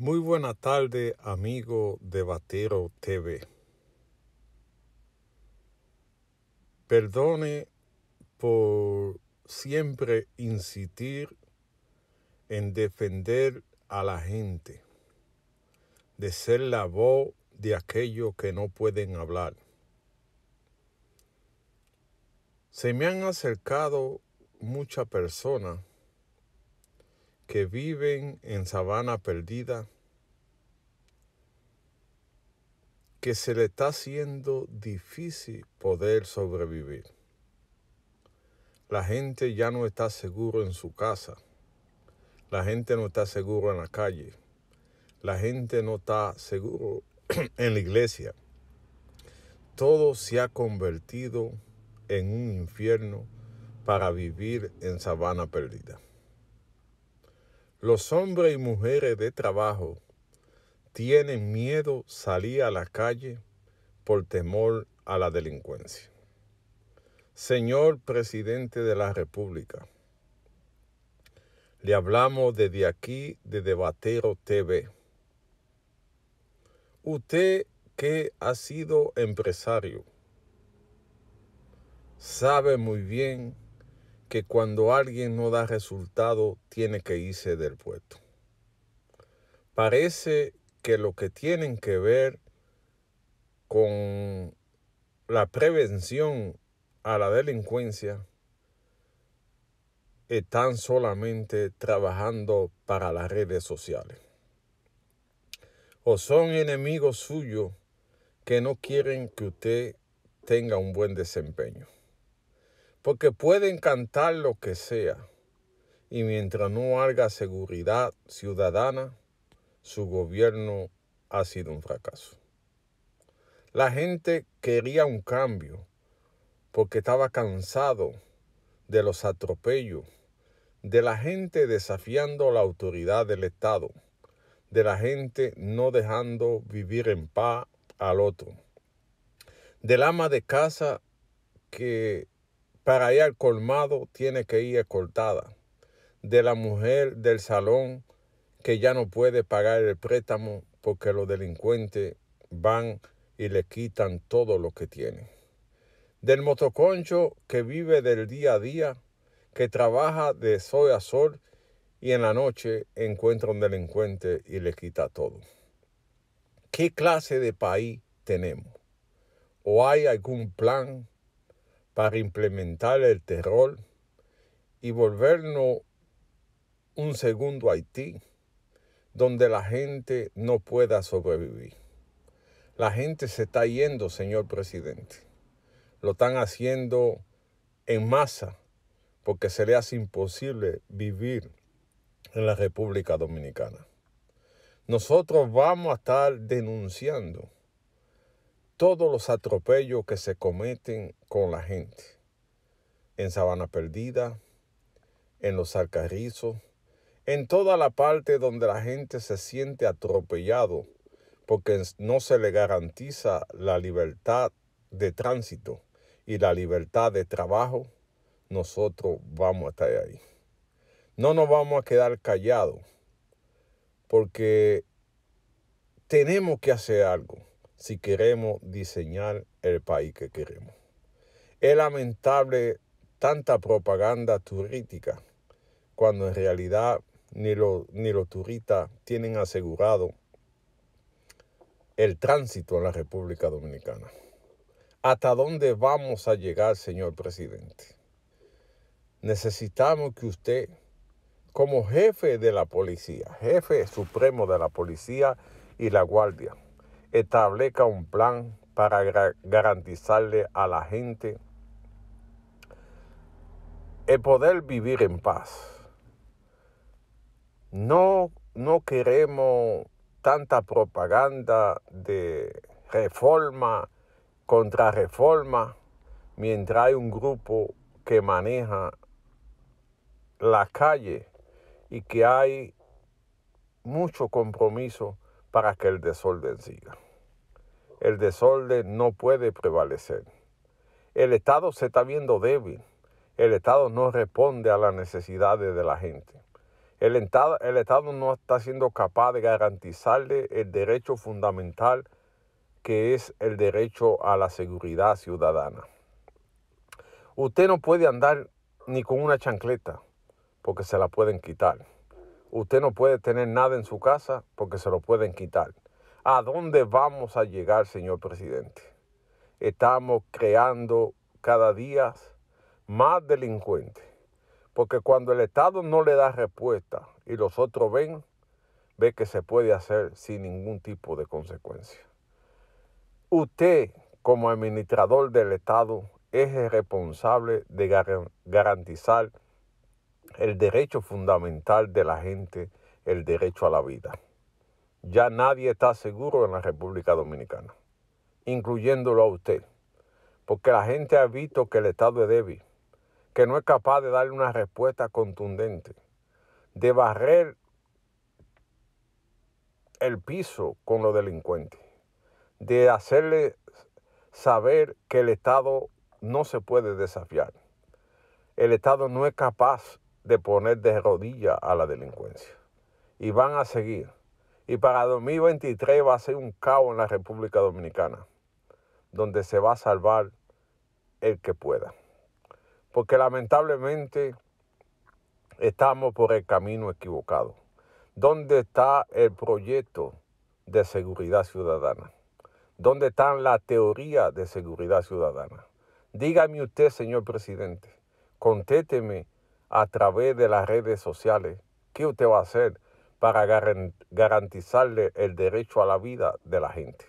Muy buena tarde, amigo de Batero TV. Perdone por siempre insistir en defender a la gente, de ser la voz de aquellos que no pueden hablar. Se me han acercado muchas personas que viven en sabana perdida, que se le está haciendo difícil poder sobrevivir. La gente ya no está seguro en su casa. La gente no está seguro en la calle. La gente no está seguro en la iglesia. Todo se ha convertido en un infierno para vivir en sabana perdida. Los hombres y mujeres de trabajo tienen miedo salir a la calle por temor a la delincuencia. Señor presidente de la República, le hablamos desde aquí de Debatero TV. Usted que ha sido empresario sabe muy bien que cuando alguien no da resultado tiene que irse del puesto. Parece que lo que tienen que ver con la prevención a la delincuencia están solamente trabajando para las redes sociales. O son enemigos suyos que no quieren que usted tenga un buen desempeño porque puede cantar lo que sea, y mientras no haga seguridad ciudadana, su gobierno ha sido un fracaso. La gente quería un cambio porque estaba cansado de los atropellos, de la gente desafiando la autoridad del Estado, de la gente no dejando vivir en paz al otro, del ama de casa que para ir colmado tiene que ir escoltada de la mujer del salón que ya no puede pagar el préstamo porque los delincuentes van y le quitan todo lo que tiene. Del motoconcho que vive del día a día, que trabaja de sol a sol y en la noche encuentra un delincuente y le quita todo. ¿Qué clase de país tenemos? ¿O hay algún plan para implementar el terror y volvernos un segundo Haití donde la gente no pueda sobrevivir. La gente se está yendo, señor presidente. Lo están haciendo en masa porque se le hace imposible vivir en la República Dominicana. Nosotros vamos a estar denunciando todos los atropellos que se cometen con la gente. En Sabana Perdida, en los alcarrizos, en toda la parte donde la gente se siente atropellado porque no se le garantiza la libertad de tránsito y la libertad de trabajo, nosotros vamos a estar ahí. No nos vamos a quedar callados porque tenemos que hacer algo si queremos diseñar el país que queremos. Es lamentable tanta propaganda turística cuando en realidad ni, ni los turistas tienen asegurado el tránsito en la República Dominicana. ¿Hasta dónde vamos a llegar, señor presidente? Necesitamos que usted, como jefe de la policía, jefe supremo de la policía y la guardia, establezca un plan para garantizarle a la gente el poder vivir en paz. No, no queremos tanta propaganda de reforma, contra reforma, mientras hay un grupo que maneja la calle y que hay mucho compromiso para que el desorden siga. El desorden no puede prevalecer. El Estado se está viendo débil. El Estado no responde a las necesidades de la gente. El Estado, el Estado no está siendo capaz de garantizarle el derecho fundamental que es el derecho a la seguridad ciudadana. Usted no puede andar ni con una chancleta porque se la pueden quitar. Usted no puede tener nada en su casa porque se lo pueden quitar. ¿A dónde vamos a llegar, señor presidente? Estamos creando cada día más delincuentes. Porque cuando el Estado no le da respuesta y los otros ven, ve que se puede hacer sin ningún tipo de consecuencia. Usted, como administrador del Estado, es el responsable de garantizar el derecho fundamental de la gente, el derecho a la vida. Ya nadie está seguro en la República Dominicana, incluyéndolo a usted, porque la gente ha visto que el Estado es débil, que no es capaz de darle una respuesta contundente, de barrer el piso con los delincuentes, de hacerle saber que el Estado no se puede desafiar. El Estado no es capaz de poner de rodilla a la delincuencia. Y van a seguir. Y para 2023 va a ser un caos en la República Dominicana, donde se va a salvar el que pueda. Porque lamentablemente estamos por el camino equivocado. ¿Dónde está el proyecto de seguridad ciudadana? ¿Dónde está la teoría de seguridad ciudadana? Dígame usted, señor presidente, contéteme a través de las redes sociales. ¿Qué usted va a hacer para garantizarle el derecho a la vida de la gente?